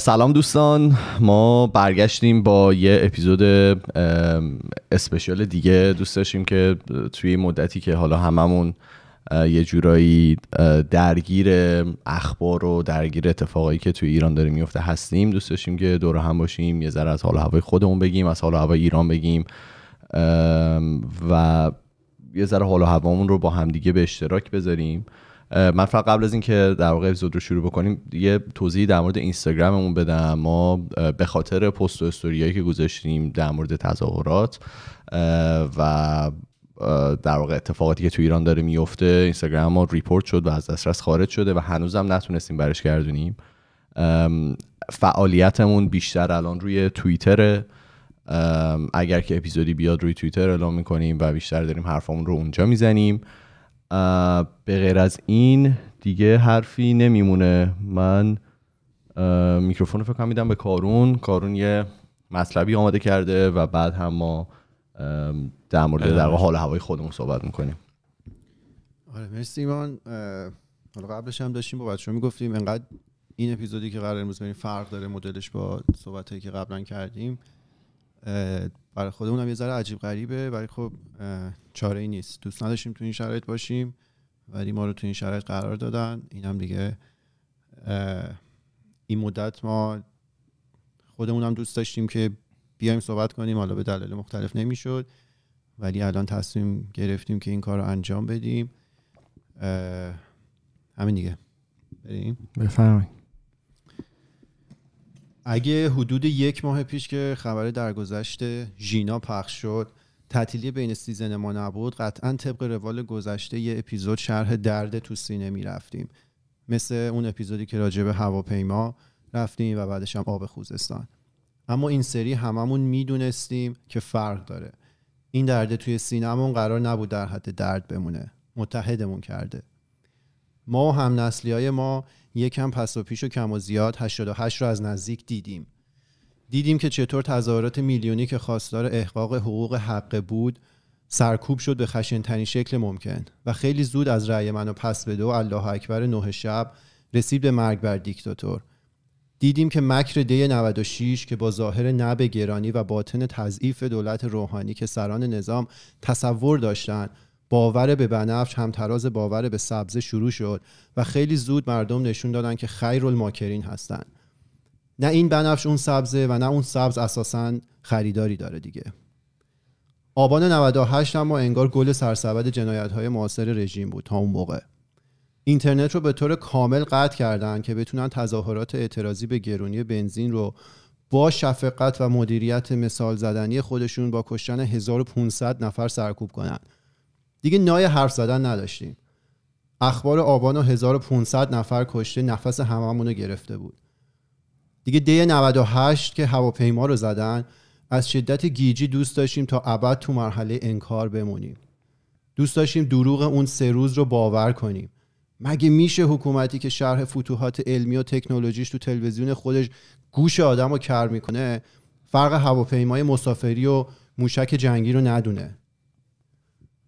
سلام دوستان ما برگشتیم با یه اپیزود اسپشیال دیگه دوست داشتیم که توی مدتی که حالا هممون یه جورایی درگیر اخبار و درگیر اتفاقایی که توی ایران داره میفته هستیم دوست داشتیم که دور هم باشیم یه ذره از حال هوای خودمون بگیم از حال هوای ایران بگیم و یه ذره حال هوامون رو با همدیگه به اشتراک بذاریم من فقط قبل از اینکه در واقع اپیزود رو شروع بکنیم یه توضیحی در مورد اینستاگراممون بدم ما به خاطر پست و استوریایی که گذاشتیم در مورد تظاهرات و در واقع اتفاقاتی که تو ایران داره میفته اینستاگرام ما ریپورت شد و از دسترس خارج شده و هنوزم نتونستیم برش گردونیم فعالیتمون بیشتر الان روی توییتر اگر که اپیزودی بیاد روی توییتر اعلام میکنیم و بیشتر داریم حرفمون رو اونجا میزنیم به غیر از این دیگه حرفی نمیمونه من میکروفون رو فکر میدم به کارون کارون یه مطلبی آماده کرده و بعد هم ما در مورد در حال هوای خودمون صحبت میکنیم آره مرسی ایمان حالا قبلش هم داشتیم با بچه‌ها میگفتیم انقدر این اپیزودی که قرار امروز فرق داره مدلش با صحبتهایی که قبلا کردیم برای خودمون هم یه ذره عجیب غریبه ولی خب چاره ای نیست دوست نداشتیم تو این شرایط باشیم ولی ما رو تو این شرایط قرار دادن این هم دیگه این مدت ما خودمون هم دوست داشتیم که بیایم صحبت کنیم حالا به دلایل مختلف نمیشد ولی الان تصمیم گرفتیم که این کار رو انجام بدیم همین دیگه بریم بفرمایید اگه حدود یک ماه پیش که خبر درگذشت ژینا پخش شد تعطیلی بین سیزن ما نبود قطعا طبق روال گذشته یه اپیزود شرح درد تو سینه میرفتیم مثل اون اپیزودی که راجع به هواپیما رفتیم و بعدش هم آب خوزستان اما این سری هممون میدونستیم که فرق داره این درده توی سینمون قرار نبود در حد درد بمونه متحدمون کرده ما هم نسلی های ما یکم پس و پیش و کم و زیاد 88 رو از نزدیک دیدیم دیدیم که چطور تظاهرات میلیونی که خواستار احقاق حقوق حقه بود سرکوب شد به خشنترین شکل ممکن و خیلی زود از رأی منو پس به دو، الله اکبر نه شب رسید به مرگ بر دیکتاتور دیدیم که مکر دی 96 که با ظاهر نب گرانی و باطن تضعیف دولت روحانی که سران نظام تصور داشتند باور به بنفش همتراز باور به سبز شروع شد و خیلی زود مردم نشون دادن که خیر الماکرین هستن نه این بنفش اون سبزه و نه اون سبز اساسا خریداری داره دیگه آبان 98 اما انگار گل سرسبد جنایت های معاصر رژیم بود تا اون موقع اینترنت رو به طور کامل قطع کردن که بتونن تظاهرات اعتراضی به گرونی بنزین رو با شفقت و مدیریت مثال زدنی خودشون با کشتن 1500 نفر سرکوب کنند دیگه نای حرف زدن نداشتیم اخبار آبان و 1500 نفر کشته نفس هممون رو گرفته بود دیگه دی 98 که هواپیما رو زدن از شدت گیجی دوست داشتیم تا ابد تو مرحله انکار بمونیم دوست داشتیم دروغ اون سه روز رو باور کنیم مگه میشه حکومتی که شرح فتوحات علمی و تکنولوژیش تو تلویزیون خودش گوش آدم رو کر میکنه فرق هواپیمای مسافری و موشک جنگی رو ندونه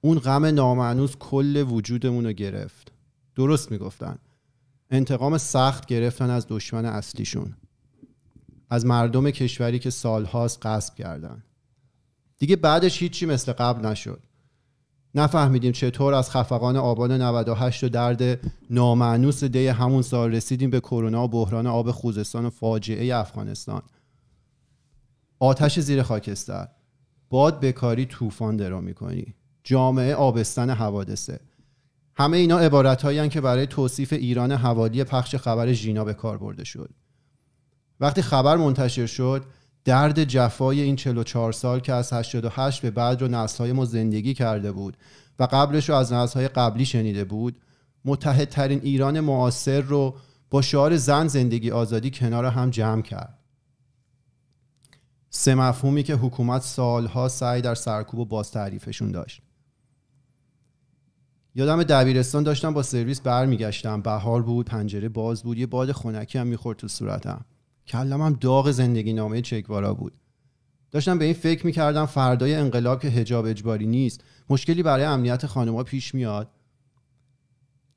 اون غم نامعنوس کل وجودمون رو گرفت درست میگفتن انتقام سخت گرفتن از دشمن اصلیشون از مردم کشوری که سالهاست قصب کردن دیگه بعدش هیچی مثل قبل نشد نفهمیدیم چطور از خفقان آبان 98 و درد نامعنوس دی همون سال رسیدیم به کرونا و بحران آب خوزستان و فاجعه افغانستان آتش زیر خاکستر باد بکاری طوفان درا میکنی جامعه آبستن حوادثه همه اینا عبارت هایی که برای توصیف ایران حوالی پخش خبر ژینا به کار برده شد وقتی خبر منتشر شد درد جفای این 44 سال که از 88 به بعد رو نسلهای ما زندگی کرده بود و قبلش رو از نسلهای قبلی شنیده بود متحدترین ایران معاصر رو با شعار زن زندگی آزادی کنار هم جمع کرد سه مفهومی که حکومت سالها سعی در سرکوب و باز تعریفشون داشت یادم دبیرستان داشتم با سرویس برمیگشتم بهار بود پنجره باز بود یه باد خنکی هم میخورد تو صورتم هم داغ زندگی نامه چکوارا بود داشتم به این فکر میکردم فردای انقلاب که هجاب اجباری نیست مشکلی برای امنیت خانما پیش میاد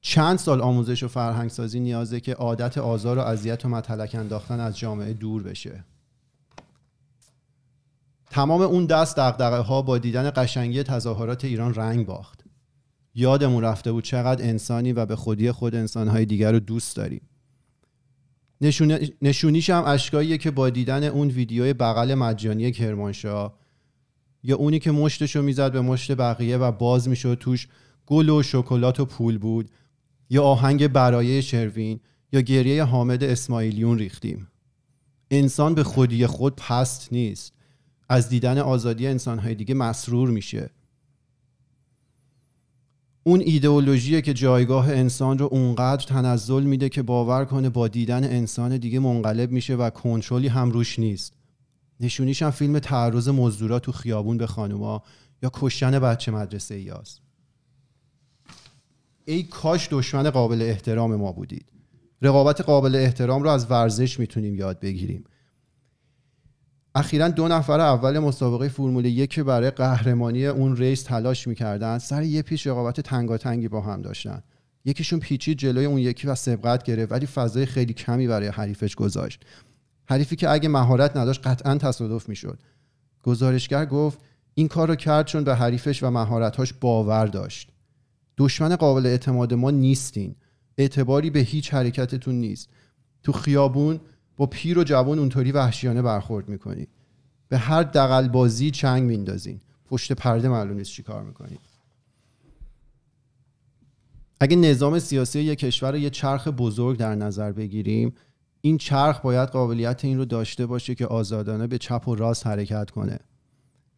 چند سال آموزش و فرهنگسازی نیازه که عادت آزار و اذیت و متلک انداختن از جامعه دور بشه تمام اون دست دقدقه ها با دیدن قشنگی تظاهرات ایران رنگ باخت یادمون رفته بود چقدر انسانی و به خودی خود انسانهای دیگر رو دوست داریم نشونیش هم اشکاییه که با دیدن اون ویدیوی بغل مجانی کرمانشاه یا اونی که مشتشو میزد به مشت بقیه و باز میشد توش گل و شکلات و پول بود یا آهنگ برای شروین یا گریه حامد اسماعیلیون ریختیم انسان به خودی خود پست نیست از دیدن آزادی انسانهای دیگه مسرور میشه اون ایدئولوژیه که جایگاه انسان رو اونقدر تنزل میده که باور کنه با دیدن انسان دیگه منقلب میشه و کنترلی هم روش نیست نشونیش هم فیلم تعرض مزدورا تو خیابون به خانوما یا کشتن بچه مدرسه ای ای کاش دشمن قابل احترام ما بودید رقابت قابل احترام رو از ورزش میتونیم یاد بگیریم اخیرا دو نفر اول مسابقه فرمول یک که برای قهرمانی اون ریس تلاش میکردن سر یه پیش رقابت تنگاتنگی با هم داشتن یکیشون پیچی جلوی اون یکی و سبقت گرفت ولی فضای خیلی کمی برای حریفش گذاشت حریفی که اگه مهارت نداشت قطعا تصادف میشد گزارشگر گفت این کار رو کرد چون به حریفش و مهارتهاش باور داشت دشمن قابل اعتماد ما نیستین اعتباری به هیچ حرکتتون نیست تو خیابون با پیر و جوان اونطوری وحشیانه برخورد میکنید به هر دقل بازی چنگ میندازین پشت پرده معلوم نیست چیکار کار میکنید اگه نظام سیاسی یک کشور رو یه چرخ بزرگ در نظر بگیریم این چرخ باید قابلیت این رو داشته باشه که آزادانه به چپ و راست حرکت کنه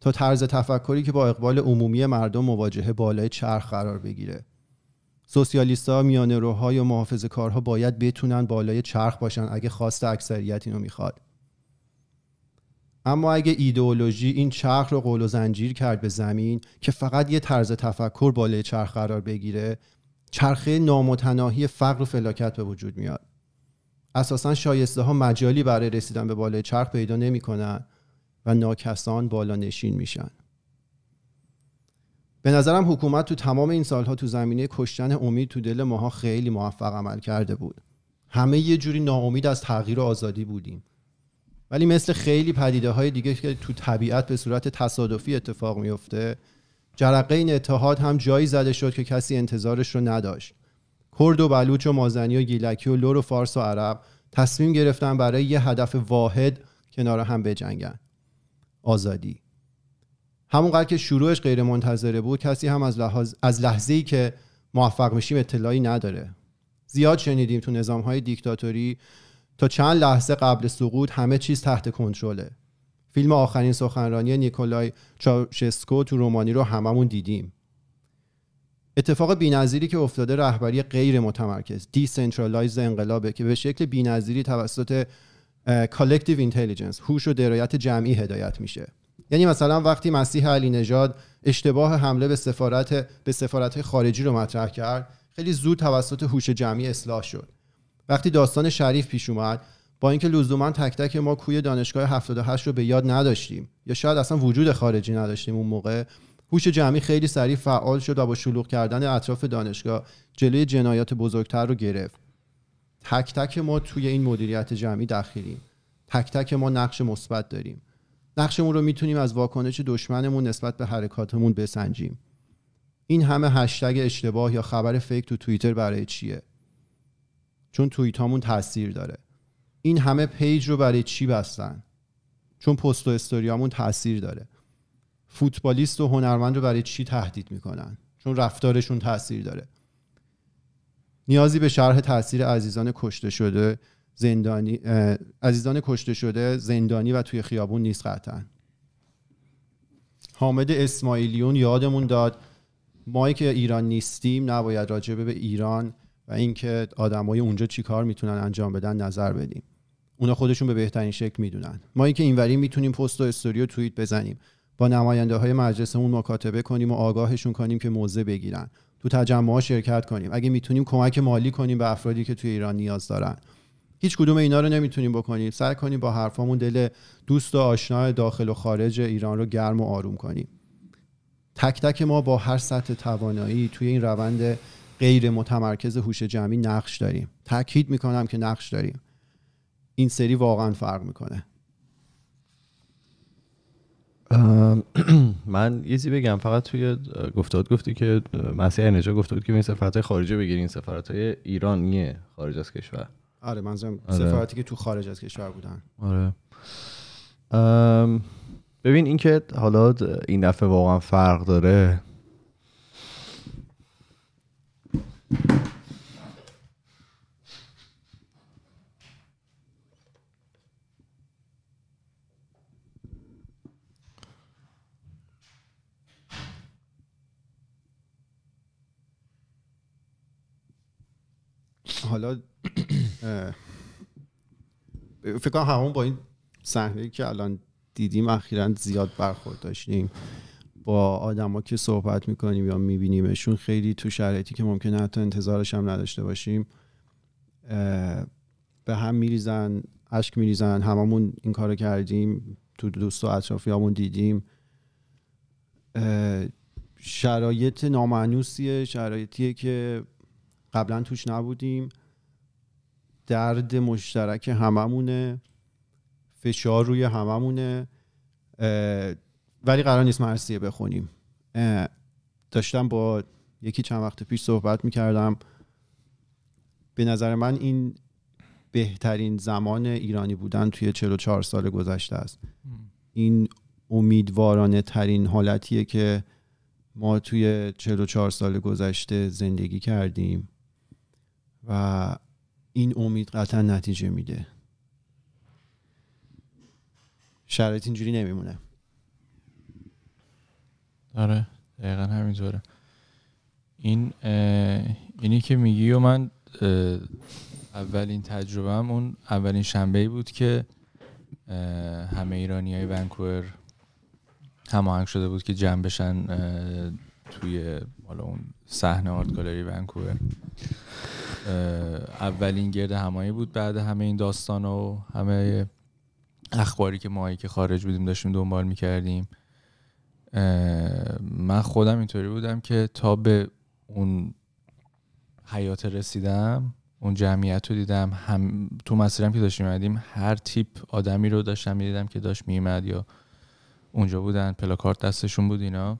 تا طرز تفکری که با اقبال عمومی مردم مواجهه بالای چرخ قرار بگیره سوسیالیست ها میان روهای و محافظ کارها باید بتونن بالای چرخ باشن اگه خواست اکثریت اینو میخواد اما اگه ایدئولوژی این چرخ رو قول و زنجیر کرد به زمین که فقط یه طرز تفکر بالای چرخ قرار بگیره چرخه نامتناهی فقر و فلاکت به وجود میاد اساسا شایسته ها مجالی برای رسیدن به بالای چرخ پیدا نمیکنن و ناکسان بالا نشین میشن به نظرم حکومت تو تمام این سالها تو زمینه کشتن امید تو دل ماها خیلی موفق عمل کرده بود همه یه جوری ناامید از تغییر و آزادی بودیم ولی مثل خیلی پدیده های دیگه که تو طبیعت به صورت تصادفی اتفاق میفته جرقه این اتحاد هم جایی زده شد که کسی انتظارش رو نداشت کرد و بلوچ و مازنی و گیلکی و لور و فارس و عرب تصمیم گرفتن برای یه هدف واحد کنار هم بجنگن آزادی همونقدر که شروعش غیر منتظره بود کسی هم از, لحظ... از لحظه ای که موفق میشیم اطلاعی نداره زیاد شنیدیم تو نظام های دیکتاتوری تا چند لحظه قبل سقوط همه چیز تحت کنترله فیلم آخرین سخنرانی نیکولای چاوشسکو تو رومانی رو هممون دیدیم اتفاق بینظیری که افتاده رهبری غیر متمرکز دیسنترالایز انقلابه که به شکل بینظیری توسط کالکتیو اینتلیجنس هوش و درایت جمعی هدایت میشه یعنی مثلا وقتی مسیح علی نژاد اشتباه حمله به سفارت به سفارت خارجی رو مطرح کرد خیلی زود توسط هوش جمعی اصلاح شد وقتی داستان شریف پیش اومد با اینکه لزوما تک تک ما کوی دانشگاه 78 رو به یاد نداشتیم یا شاید اصلا وجود خارجی نداشتیم اون موقع هوش جمعی خیلی سریع فعال شد و با شلوغ کردن اطراف دانشگاه جلوی جنایات بزرگتر رو گرفت تک تک ما توی این مدیریت جمعی داخلیم، تک تک ما نقش مثبت داریم نقشمون رو میتونیم از واکنش دشمنمون نسبت به حرکاتمون بسنجیم این همه هشتگ اشتباه یا خبر فیک تو توییتر برای چیه چون توییتامون تاثیر داره این همه پیج رو برای چی بستن چون پست و استوریامون تاثیر داره فوتبالیست و هنرمند رو برای چی تهدید میکنن چون رفتارشون تاثیر داره نیازی به شرح تاثیر عزیزان کشته شده زندانی عزیزان کشته شده زندانی و توی خیابون نیست قطعا حامد اسماعیلیون یادمون داد ما که ایران نیستیم نباید راجبه به ایران و اینکه آدمای اونجا چیکار میتونن انجام بدن نظر بدیم اونا خودشون به بهترین شکل میدونن ما که اینوری میتونیم پست و استوری توییت بزنیم با نماینده های مجلسمون مکاتبه کنیم و آگاهشون کنیم که موضع بگیرن تو تجمعات شرکت کنیم اگه میتونیم کمک مالی کنیم به افرادی که توی ایران نیاز دارن هیچ کدوم اینا رو نمیتونیم بکنیم سعی کنیم با حرفامون دل دوست و آشنا داخل و خارج ایران رو گرم و آروم کنیم تک تک ما با هر سطح توانایی توی این روند غیر متمرکز هوش جمعی نقش داریم تاکید میکنم که نقش داریم این سری واقعا فرق میکنه من یه چیزی بگم فقط توی گفتاد گفتی که مسیح انرژی گفته بود که این سفارت خارجه بگیرین سفارت های ایرانیه خارج از کشور آره منظورم آره. سفارتی که تو خارج از کشور بودن آره ام ببین اینکه حالا این دفعه واقعا فرق داره حالا فکر کنم همون با این صحنه که الان دیدیم اخیرا زیاد برخورد داشتیم با آدما که صحبت میکنیم یا میبینیمشون خیلی تو شرایطی که ممکنه حتی انتظارش هم نداشته باشیم به هم میریزن اشک میریزن هممون این کارو کردیم تو دوست و اطرافیامون دیدیم شرایط نامعنوسیه شرایطیه که قبلا توش نبودیم درد مشترک هممونه فشار روی هممونه ولی قرار نیست مرسیه بخونیم داشتم با یکی چند وقت پیش صحبت میکردم به نظر من این بهترین زمان ایرانی بودن توی 44 سال گذشته است این امیدوارانه ترین حالتیه که ما توی 44 سال گذشته زندگی کردیم و این امید قطعا نتیجه میده شرایط اینجوری نمیمونه آره دقیقا همینطوره این اینی که میگی و من اولین تجربه هم اون اولین شنبه بود که همه ایرانی های ونکوور هماهنگ شده بود که جمع بشن توی حالا اون صحنه آرت گالری ونکوور اولین گرد همایی بود بعد همه این داستان و همه اخباری که ماهی که خارج بودیم داشتیم دنبال میکردیم من خودم اینطوری بودم که تا به اون حیات رسیدم اون جمعیت رو دیدم تو مسیرم که داشتیم میمدیم هر تیپ آدمی رو داشتم میدیدم که داشت میمد یا اونجا بودن پلاکارت دستشون بود اینا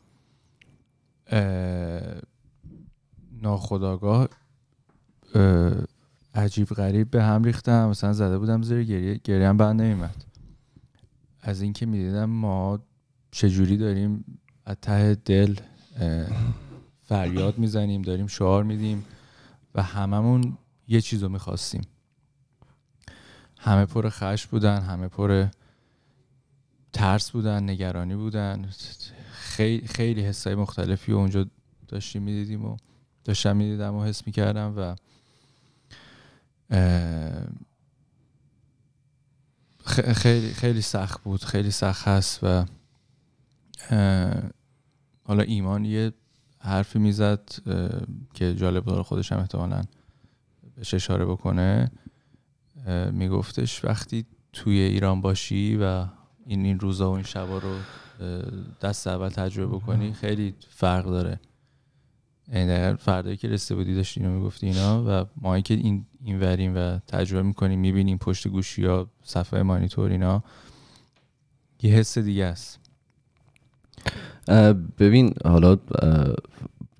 ناخداگاه عجیب غریب به هم ریختم مثلا زده بودم زیر گریه هم بند نمیمد از اینکه میدیدم ما چجوری داریم از ته دل فریاد میزنیم داریم شعار میدیم و هممون یه چیز رو میخواستیم همه پر خش بودن همه پر ترس بودن نگرانی بودن خیلی, خیلی حسای مختلفی و اونجا داشتیم میدیدیم و داشتم میدیدم و حس میکردم و خیلی خیلی سخت بود خیلی سخت هست و حالا ایمان یه حرفی میزد که جالب داره خودش هم احتمالا بهش اشاره بکنه میگفتش وقتی توی ایران باشی و این این روزا و این شبا رو دست اول تجربه بکنی خیلی فرق داره یعنی فردایی که رسته بودی داشتی اینو میگفتی اینا و ما که این این وریم و تجربه میکنیم میبینیم پشت گوشی یا صفحه مانیتور اینا یه حس دیگه است ببین حالا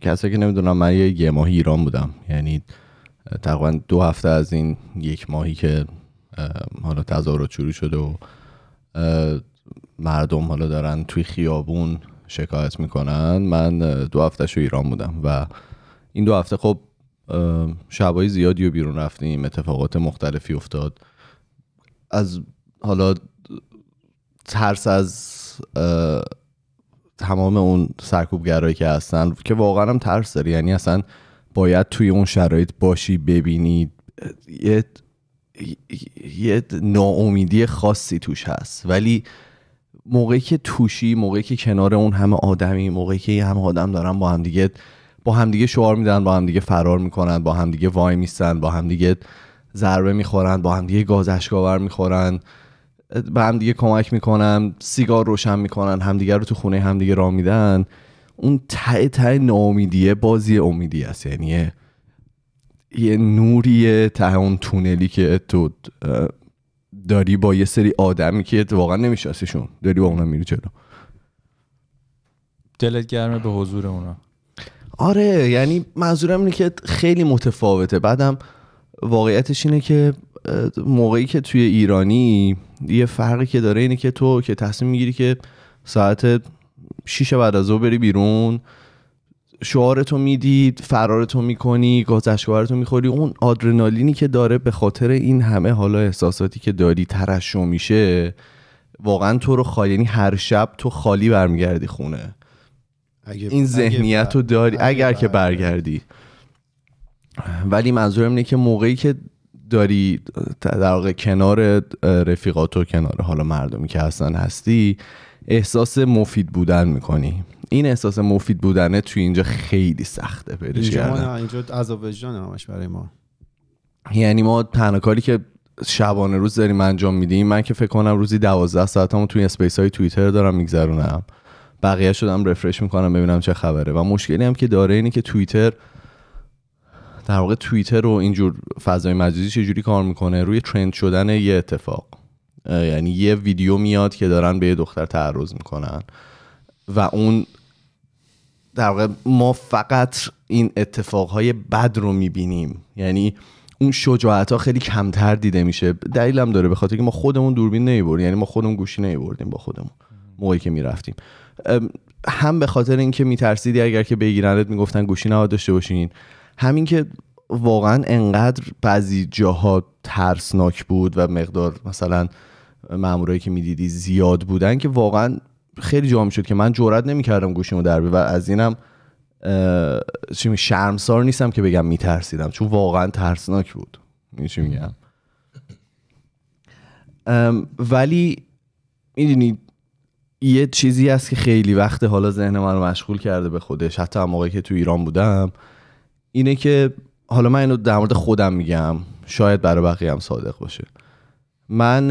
کسی که نمیدونم من یه ماهی ایران بودم یعنی تقریبا دو هفته از این یک ماهی که حالا تظاهرات شروع شده و مردم حالا دارن توی خیابون شکایت میکنن من دو رو ایران بودم و این دو هفته خب شبای زیادی و بیرون رفتیم اتفاقات مختلفی افتاد از حالا ترس از تمام اون سرکوبگرایی که هستن که واقعا هم ترس داری یعنی اصلا باید توی اون شرایط باشی ببینی یه یه ناامیدی خاصی توش هست ولی موقعی که توشی موقعی که کنار اون همه آدمی موقعی که همه آدم دارن با همدیگه با همدیگه شعار میدن با همدیگه فرار میکنن با همدیگه وای میستن با همدیگه ضربه میخورن با همدیگه گاز اشکاور میخورن به همدیگه کمک میکنن سیگار روشن میکنن همدیگه رو تو خونه همدیگه راه میدن اون ته ته ناامیدیه بازی امیدی است یعنی یه نوریه ته اون تونلی که تو داری با یه سری آدمی که واقعا نمیشناسیشون داری با اونا میری جلو دلت گرمه به حضور اونا آره یعنی منظورم اینه که خیلی متفاوته بعدم واقعیتش اینه که موقعی که توی ایرانی یه فرقی که داره اینه که تو که تصمیم میگیری که ساعت 6 بعد از بری بیرون شعارتو میدی فرارتو میکنی گازشگاهرتو میخوری اون آدرنالینی که داره به خاطر این همه حالا احساساتی که داری ترشو میشه واقعا تو رو خالی یعنی هر شب تو خالی برمیگردی خونه اگه این ذهنیت داری اگر, که برگردی ولی منظورم اینه که موقعی که داری در واقع کنار رفیقات و کنار حالا مردمی که هستن هستی احساس مفید بودن میکنی این احساس مفید بودنه توی اینجا خیلی سخته پیداش کردن اینجا عذاب وجدان همش برای ما یعنی ما تنها کاری که شبانه روز داریم انجام میدیم من که فکر کنم روزی 12 ساعتمو توی اسپیس های توییتر دارم میگذرونم بقیه شدم رفرش میکنم ببینم چه خبره و مشکلی هم که داره اینه که توییتر در واقع توییتر و اینجور فضای مجازی چجوری کار میکنه روی ترند شدن یه اتفاق یعنی یه ویدیو میاد که دارن به یه دختر تعرض میکنن و اون در واقع ما فقط این اتفاقهای بد رو میبینیم یعنی اون شجاعت ها خیلی کمتر دیده میشه دلیلم داره به خاطر که ما خودمون دوربین نمیبردیم یعنی ما خودمون گوشی نمیبردیم با خودمون موقعی که میرفتیم هم به خاطر اینکه میترسیدی اگر که بگیرنت میگفتن گوشی نباید داشته باشین همین که واقعا انقدر بعضی جاها ترسناک بود و مقدار مثلا مامورایی که میدیدی زیاد بودن که واقعا خیلی جا میشد که من جرئت نمیکردم گوشیمو در و از اینم چی شرمسار نیستم که بگم میترسیدم چون واقعا ترسناک بود چی میگم ولی میدونی یه چیزی هست که خیلی وقت حالا ذهن من رو مشغول کرده به خودش حتی هم که تو ایران بودم اینه که حالا من اینو در مورد خودم میگم شاید برای بقیه هم صادق باشه من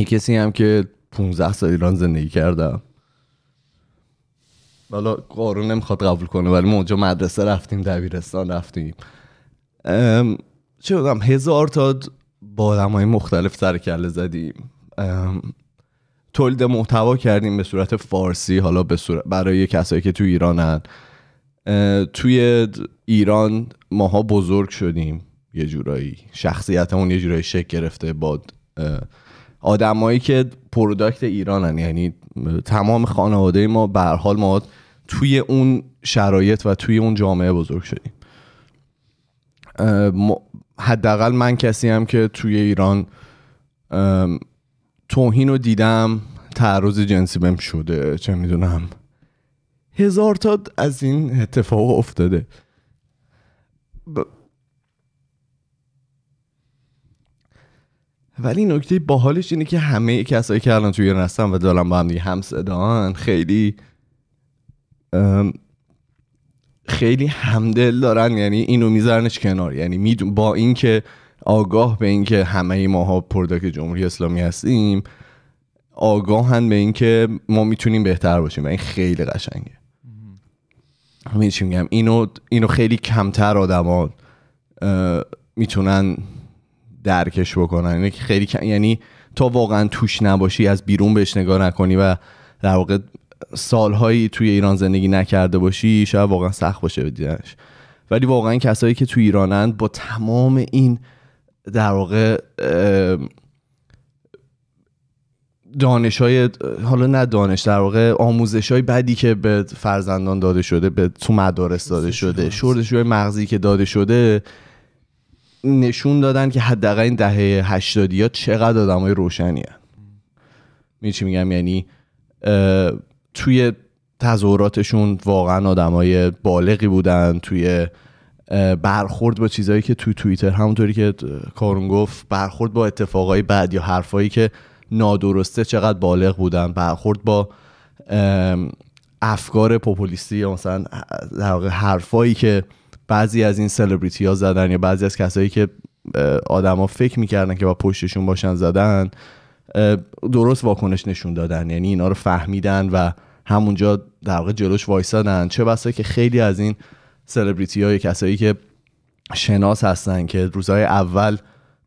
یه کسی هم که 15 سال ایران زندگی کردم حالا قارون نمیخواد قبول کنه ولی ما اونجا مدرسه رفتیم دبیرستان رفتیم چه بودم هزار تا با آدم های مختلف سر کله زدیم تولید محتوا کردیم به صورت فارسی حالا به صورت برای کسایی که تو ایرانن توی ایران ماها بزرگ شدیم یه جورایی شخصیتمون یه جورایی شکل گرفته با آدمایی که پروداکت ایرانن یعنی تمام خانواده ما به حال ما توی اون شرایط و توی اون جامعه بزرگ شدیم حداقل من کسی هم که توی ایران توهین رو دیدم تعرض جنسی بهم شده چه میدونم هزار تا از این اتفاق افتاده ولی نکته باحالش اینه که همه کسایی که الان توی ایران هستن و دارن با هم دیگه هم صدان خیلی خیلی همدل دارن یعنی اینو میذارنش کنار یعنی با اینکه آگاه به اینکه همه ای ماها پرداک جمهوری اسلامی هستیم آگاهن به اینکه ما میتونیم بهتر باشیم و این خیلی قشنگه همین میگم اینو اینو خیلی کمتر آدما میتونن درکش بکنن اینه یعنی که خیلی یعنی تا واقعا توش نباشی از بیرون بهش نگاه نکنی و در واقع سالهایی توی ایران زندگی نکرده باشی شاید واقعا سخت باشه بدیدنش ولی واقعا کسایی که تو ایرانند با تمام این در واقع دانش های حالا نه دانش در واقع آموزش های بدی که به فرزندان داده شده به تو مدارس داده شده شوردشوی مغزی که داده شده نشون دادن که حداقل این دهه هشتادی چقدر آدم های روشنی هستن میگم یعنی توی تظاهراتشون واقعا آدمای های بالغی بودن توی برخورد با چیزهایی که توی توییتر همونطوری که کارون گفت برخورد با اتفاقای بعد یا حرفایی که نادرسته چقدر بالغ بودن برخورد با افکار پوپولیستی یا مثلا در حرفایی که بعضی از این سلبریتی ها زدن یا بعضی از کسایی که آدما فکر میکردن که با پشتشون باشن زدن درست واکنش نشون دادن یعنی اینا رو فهمیدن و همونجا در واقع جلوش وایسادن چه بسا که خیلی از این سلبریتی های کسایی که شناس هستن که روزهای اول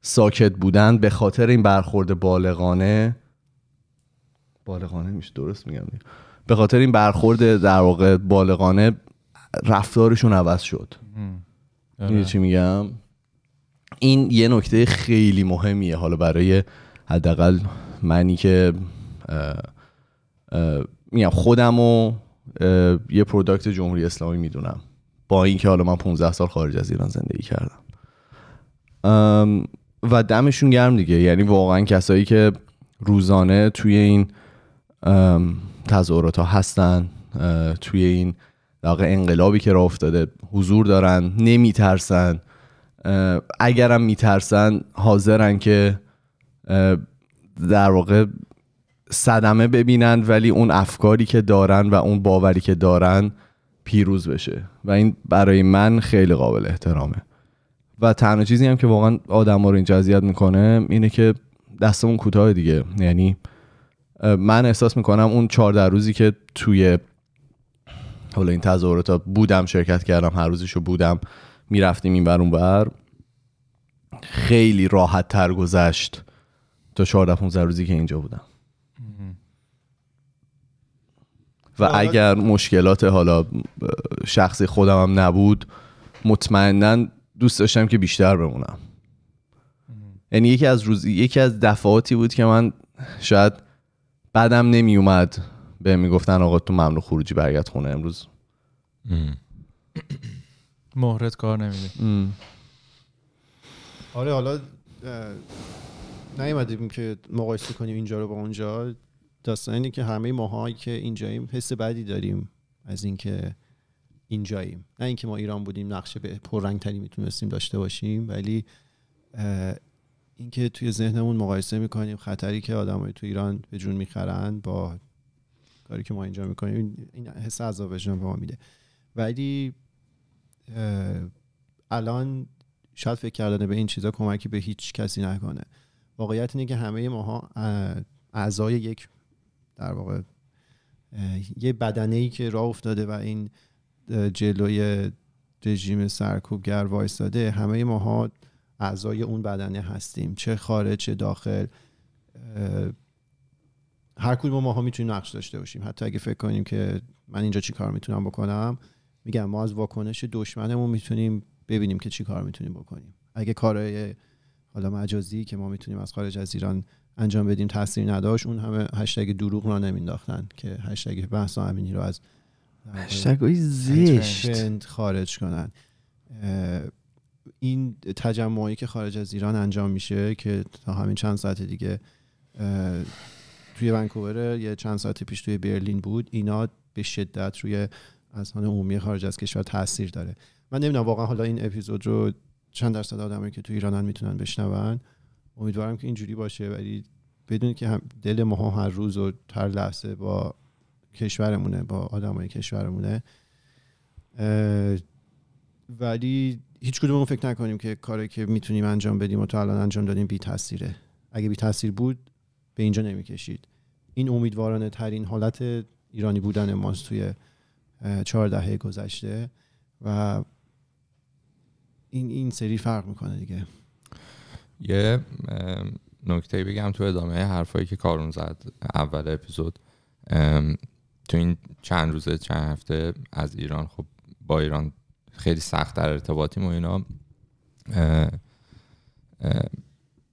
ساکت بودن به خاطر این برخورد بالغانه بالغانه میشه درست میگم به خاطر این برخورد در واقع بالغانه رفتارشون عوض شد میدونی چی میگم این یه نکته خیلی مهمیه حالا برای حداقل منی که میگم خودم و یه پروداکت جمهوری اسلامی میدونم با اینکه حالا من 15 سال خارج از ایران زندگی کردم و دمشون گرم دیگه یعنی واقعا کسایی که روزانه توی این تظاهرات ها هستن توی این در انقلابی که راه افتاده حضور دارن نمیترسن اگرم میترسن حاضرن که در واقع صدمه ببینن ولی اون افکاری که دارن و اون باوری که دارن پیروز بشه و این برای من خیلی قابل احترامه و تنها چیزی هم که واقعا آدم ها رو اینجا اذیت میکنه اینه که دستمون کوتاه دیگه یعنی من احساس میکنم اون چهارده روزی که توی حالا این تظاهرات بودم شرکت کردم هر روزشو بودم میرفتیم این بر اون بر خیلی راحت تر گذشت تا 14 15 روزی که اینجا بودم و اگر مشکلات حالا شخصی خودم هم نبود مطمئنا دوست داشتم که بیشتر بمونم یعنی یکی از روز یکی از دفعاتی بود که من شاید بدم نمی اومد به میگفتن آقا تو ممنوع خروجی برگرد خونه امروز مهرت کار نمیده آره حالا نیومدیم که مقایسه کنیم اینجا رو با اونجا داستان اینه که همه ماهایی که اینجاییم حس بدی داریم از اینکه اینجاییم نه اینکه ما ایران بودیم نقشه به پررنگ تری میتونستیم داشته باشیم ولی اینکه توی ذهنمون مقایسه میکنیم خطری که آدمای تو ایران به جون میخرن با کاری که ما اینجا میکنیم این حس عذاب وجدان به ما میده ولی الان شاید فکر کردن به این چیزا کمکی به هیچ کسی نکنه واقعیت اینه که همه ماها اعضای یک در واقع یه بدنه ای که راه افتاده و این جلوی رژیم سرکوبگر وایستاده همه ماها اعضای اون بدنه هستیم چه خارج چه داخل هر کدوم ماها میتونیم نقش داشته باشیم حتی اگه فکر کنیم که من اینجا چی کار میتونم بکنم میگم ما از واکنش دشمنمون میتونیم ببینیم که چی کار میتونیم بکنیم اگه کارهای حالا مجازی که ما میتونیم از خارج از ایران انجام بدیم تاثیر نداشت اون همه هشتگ دروغ را نمینداختن که هشتگ بحث امینی رو از هشتگ زشت خارج کنن این تجمعی که خارج از ایران انجام میشه که تا همین چند ساعت دیگه توی ونکوور یه چند ساعت پیش توی برلین بود اینا به شدت روی اذهان عمومی خارج از کشور تاثیر داره من نمیدونم واقعا حالا این اپیزود رو چند درصد آدمایی که توی ایرانن میتونن بشنون امیدوارم که اینجوری باشه ولی بدون که هم دل ما هر روز و هر لحظه با کشورمونه با آدمای کشورمونه ولی هیچ کدومون فکر نکنیم که کاری که میتونیم انجام بدیم و تا الان انجام دادیم بی تاثیره اگه بی تاثیر بود به اینجا نمیکشید این امیدوارانه ترین حالت ایرانی بودن ماست توی چهار دهه گذشته و این این سری فرق میکنه دیگه یه نکته بگم تو ادامه حرفایی که کارون زد اول اپیزود تو این چند روزه چند هفته از ایران خب با ایران خیلی سخت در ارتباطیم و اینا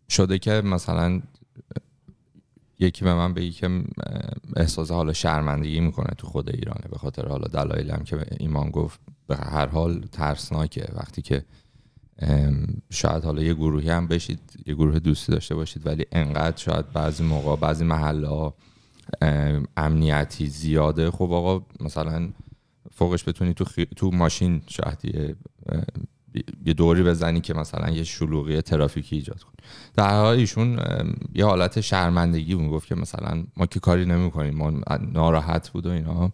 شده که مثلا یکی به من بگی که احساس حالا شرمندگی میکنه تو خود ایرانه به خاطر حالا دلایلم که ایمان گفت به هر حال ترسناکه وقتی که شاید حالا یه گروهی هم بشید یه گروه دوستی داشته باشید ولی انقدر شاید بعضی موقع بعضی محله ها امنیتی زیاده خب آقا مثلا فوقش بتونی تو, تو ماشین شاید یه دوری بزنی که مثلا یه شلوغی ترافیکی ایجاد کنی در حال ایشون یه حالت شرمندگی بود گفت که مثلا ما که کاری نمیکنیم ما ناراحت بود و اینا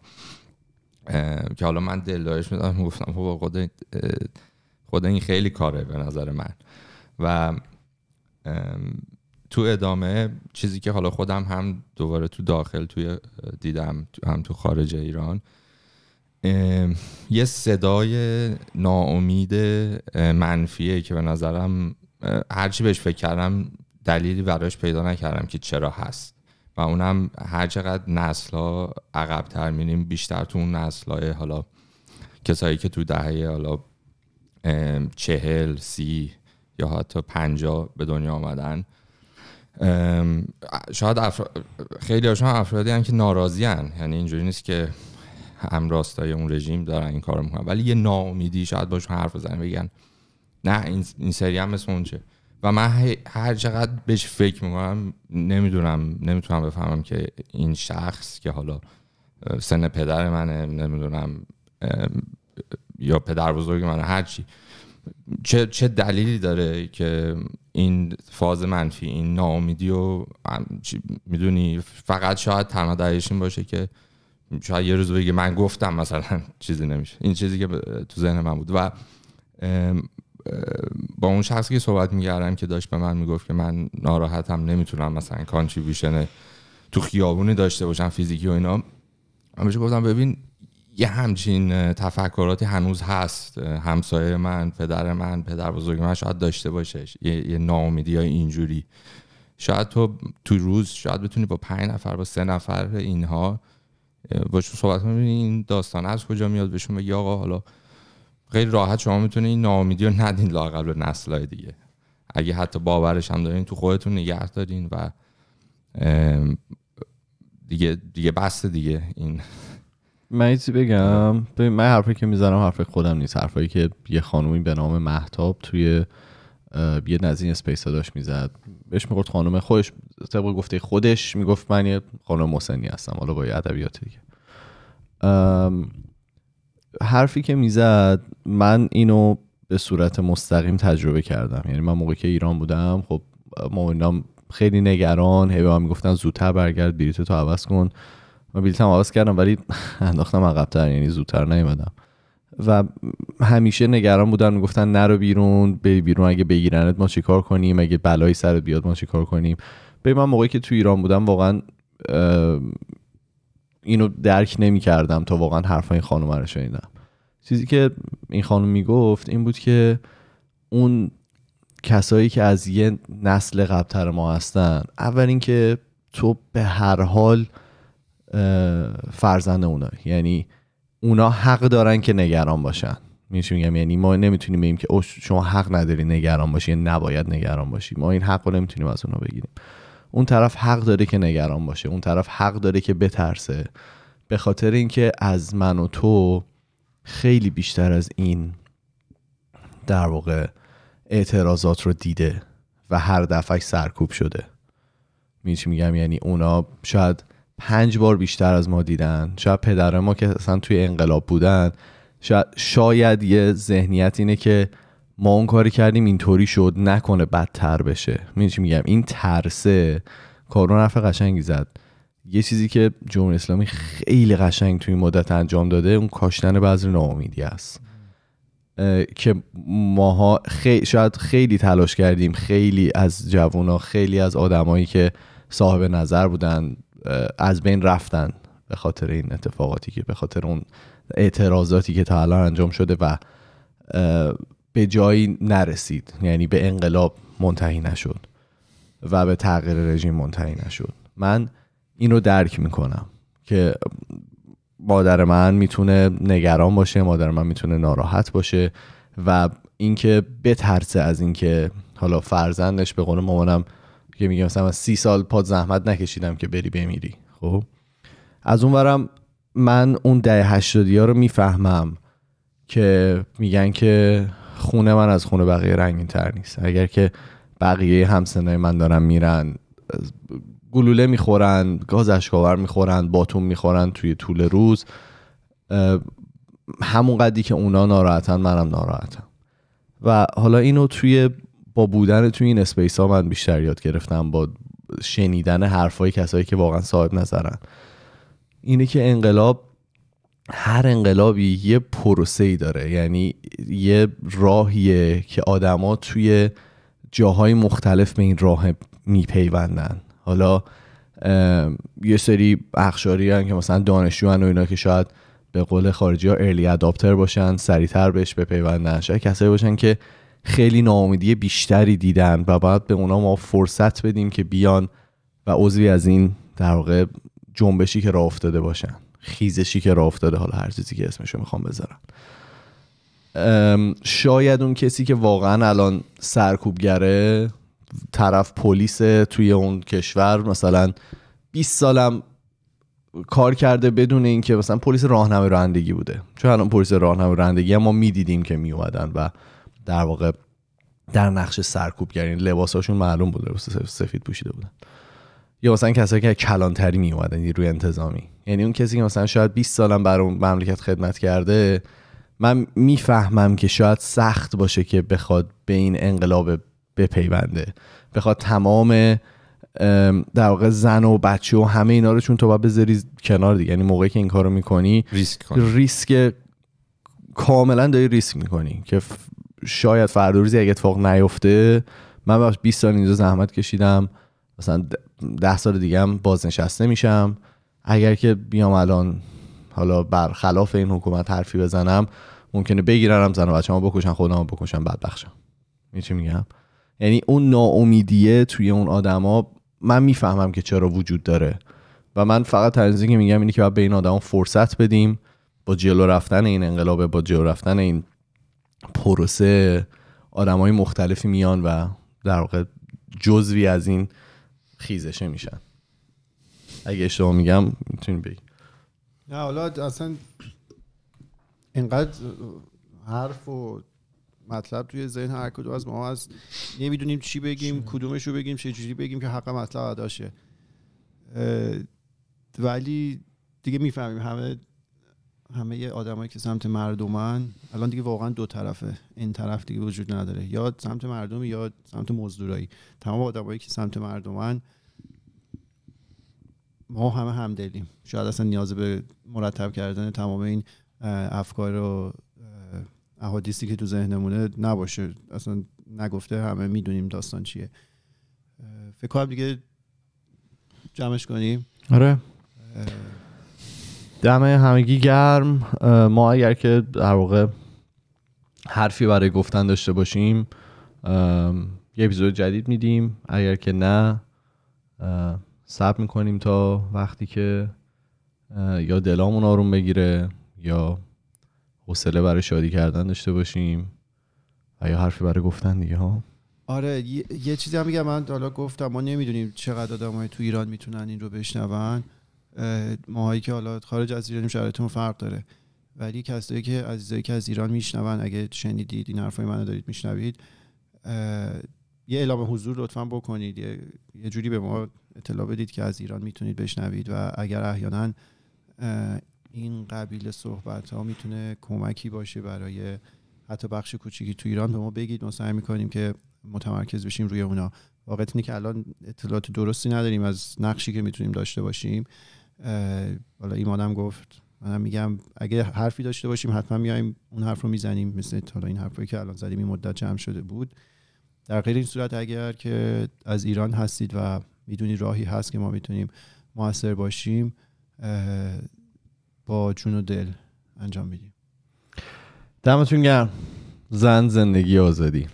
که حالا من دلدارش میدادم گفتم خب خود خود این خیلی کاره به نظر من و تو ادامه چیزی که حالا خودم هم دوباره تو داخل توی دیدم هم تو خارج ایران یه صدای ناامید منفیه که به نظرم هرچی بهش فکر کردم دلیلی براش پیدا نکردم که چرا هست و اونم هر چقدر نسل ها عقبتر میریم بیشتر تو اون نسل حالا کسایی که تو دهه حالا چهل سی یا حتی پنجا به دنیا آمدن شاید افرا... خیلی هاشون افرادی هم که ناراضی هن. یعنی اینجوری نیست که همراستای اون رژیم دارن این کار میکنن ولی یه ناامیدی شاید باشون حرف بزنن بگن نه این, سری هم مثل اونچه و من هر چقدر بهش فکر میکنم نمیدونم نمیتونم بفهمم که این شخص که حالا سن پدر منه نمیدونم یا پدر بزرگ منه هرچی چه, چه دلیلی داره که این فاز منفی این ناامیدی و میدونی فقط شاید تنها دلیلش این باشه که شاید یه روز بگه من گفتم مثلا چیزی نمیشه این چیزی که تو ذهن من بود و با اون شخصی که صحبت میگردم که داشت به من میگفت که من ناراحتم نمیتونم مثلا کانتریبیوشن تو خیابونی داشته باشم فیزیکی و اینا بهش گفتم ببین یه همچین تفکراتی هنوز هست همسایه من پدر من پدر بزرگ من شاید داشته باشه یه, ناامیدی های اینجوری شاید تو تو روز شاید بتونی با پنج نفر با سه نفر اینها باشون صحبت کنم این داستان از کجا میاد بهشون بگی آقا حالا خیلی راحت شما میتونه این ناامیدی رو ندین لاقل به نسلای دیگه اگه حتی باورش هم دارین تو خودتون نگه دارین و دیگه دیگه بسته دیگه این من بگم من حرفی که میزنم حرف خودم نیست حرفایی که یه خانومی به نام محتاب توی یه از این اسپیس داشت میزد بهش میگفت خانم خودش طبق گفته خودش میگفت من یه خانم محسنی هستم حالا با ادبیات دیگه حرفی که میزد من اینو به صورت مستقیم تجربه کردم یعنی من موقعی که ایران بودم خب ما خیلی نگران هی به میگفتن زودتر برگرد بلیط تو عوض کن من بلیطم عوض کردم ولی انداختم عقبتر یعنی زودتر نیومدم و همیشه نگران بودن میگفتن نرو بیرون بری بیرون اگه بگیرنت ما چیکار کنیم اگه بلایی سرت بیاد ما چیکار کنیم به من موقعی که تو ایران بودم واقعا اینو درک نمی کردم تا واقعا حرف این خانم رو شنیدم چیزی که این خانم میگفت این بود که اون کسایی که از یه نسل قبلتر ما هستن اول اینکه تو به هر حال فرزند اونا یعنی اونا حق دارن که نگران باشن میشه میگم یعنی ما نمیتونیم بگیم که شما حق نداری نگران باشی یعنی نباید نگران باشی ما این حق رو نمیتونیم از اونا بگیریم اون طرف حق داره که نگران باشه اون طرف حق داره که بترسه به خاطر اینکه از من و تو خیلی بیشتر از این در واقع اعتراضات رو دیده و هر دفعه سرکوب شده میشه میگم یعنی اونا شاید پنج بار بیشتر از ما دیدن شاید پدر ما که اصلا توی انقلاب بودن شاید, شاید یه ذهنیت اینه که ما اون کاری کردیم اینطوری شد نکنه بدتر بشه میدونی چی میگم این ترسه کارون حرف قشنگی زد یه چیزی که جمهوری اسلامی خیلی قشنگ توی این مدت انجام داده اون کاشتن بذر ناامیدی است که ماها خی... شاید خیلی تلاش کردیم خیلی از جوونا خیلی از آدمایی که صاحب نظر بودن از بین رفتن به خاطر این اتفاقاتی که به خاطر اون اعتراضاتی که تا الان انجام شده و به جایی نرسید یعنی به انقلاب منتهی نشد و به تغییر رژیم منتهی نشد من این رو درک میکنم که مادر من میتونه نگران باشه مادر من میتونه ناراحت باشه و اینکه بترسه از اینکه حالا فرزندش به قول مامانم که میگم مثلا سی سال پاد زحمت نکشیدم که بری بمیری خب از اونورم من اون ده هشتادی ها رو میفهمم که میگن که خونه من از خونه بقیه رنگین تر نیست اگر که بقیه همسنای من دارن میرن گلوله میخورن گاز اشکاور میخورن باتون میخورن توی طول روز همون قدی که اونا ناراحتن منم ناراحتم و حالا اینو توی با بودن تو این اسپیس ها من بیشتر یاد گرفتم با شنیدن حرفای کسایی که واقعا صاحب نظرن اینه که انقلاب هر انقلابی یه پروسه ای داره یعنی یه راهیه که آدما توی جاهای مختلف به این راه میپیوندن حالا یه سری اخشاری هن که مثلا دانشجو و اینا که شاید به قول خارجی ها ارلی اداپتر باشن سریتر بهش بپیوندن شاید کسایی باشن که خیلی ناامیدی بیشتری دیدن و باید به اونا ما فرصت بدیم که بیان و عضوی از این در واقع جنبشی که راه افتاده باشن خیزشی که راه افتاده حالا هر چیزی که اسمشو میخوام بذارم شاید اون کسی که واقعا الان سرکوبگره طرف پلیس توی اون کشور مثلا 20 سالم کار کرده بدون اینکه مثلا پلیس راهنمای رانندگی بوده چون الان پلیس راهنمای رانندگی ما میدیدیم که میومدن و در واقع در نقش سرکوب گرین لباساشون معلوم بود لباس سفید پوشیده بودن یا مثلا کسایی که کلانتری می اومدن یعنی روی انتظامی یعنی اون کسی که مثلا شاید 20 سالم اون مملکت خدمت کرده من میفهمم که شاید سخت باشه که بخواد به این انقلاب بپیونده بخواد تمام در واقع زن و بچه و همه اینا رو چون تو باید بذاری کنار دیگه یعنی موقعی که این کارو میکنی ریسک ریسک کاملا داری ریسک میکنی که شاید فردا روزی اگه اتفاق نیفته من 20 سال اینجا زحمت کشیدم مثلا 10 سال دیگه هم بازنشسته میشم اگر که بیام الان حالا برخلاف این حکومت حرفی بزنم ممکنه بگیرنم زن و بچه‌مو بکشن خودمو بکشن بدبخشم می چی میگم یعنی اون ناامیدیه توی اون آدما من میفهمم که چرا وجود داره و من فقط تنظیم که میگم اینه که باید به این آدما فرصت بدیم با جلو رفتن این انقلاب با جلو رفتن این پروسه آدمای مختلفی میان و در واقع جزوی از این خیزشه میشن اگه اشتباه میگم میتونی بگی نه حالا اصلا اینقدر حرف و مطلب توی ذهن هر کدوم از ما هست نمیدونیم چی بگیم کدومش رو بگیم چه جوری بگیم که حق مطلب ادا ولی دیگه میفهمیم همه همه آدمایی که سمت مردمن الان دیگه واقعا دو طرفه این طرف دیگه وجود نداره یا سمت مردم یا سمت مزدورایی تمام آدمایی که سمت مردمن ما همه همدلیم شاید اصلا نیاز به مرتب کردن تمام این افکار و احادیثی که تو ذهنمونه نباشه اصلا نگفته همه میدونیم داستان چیه فکر کنم دیگه جمعش کنیم آره دم همگی گرم ما اگر که در واقع حرفی برای گفتن داشته باشیم یه اپیزود جدید میدیم اگر که نه صبر میکنیم تا وقتی که یا دلامون آروم بگیره یا حوصله برای شادی کردن داشته باشیم و یا حرفی برای گفتن دیگه ها آره یه چیزی هم میگم من حالا گفتم ما نمیدونیم چقدر آدمای تو ایران میتونن این رو بشنون ماهایی که حالا خارج از ایرانیم شرایطمون فرق داره ولی کسایی که عزیزایی که از ایران میشنون اگه شنیدید این حرفای منو دارید میشنوید یه اعلام حضور لطفا بکنید یه،, جوری به ما اطلاع بدید که از ایران میتونید بشنوید و اگر احیانا این قبیل صحبت ها میتونه کمکی باشه برای حتی بخش کوچیکی تو ایران به ما بگید ما سعی میکنیم که متمرکز بشیم روی اونا واقعیت اینه که الان اطلاعات درستی نداریم از نقشی که میتونیم داشته باشیم حالا ایمانم گفت من میگم اگه حرفی داشته باشیم حتما میایم اون حرف رو میزنیم مثل حالا این حرفی که الان زدیم این مدت جمع شده بود در غیر این صورت اگر که از ایران هستید و میدونی راهی هست که ما میتونیم موثر باشیم با جون و دل انجام بدیم دمتون گرم زن زندگی آزادی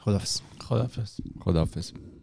خدافز خدافز خدافز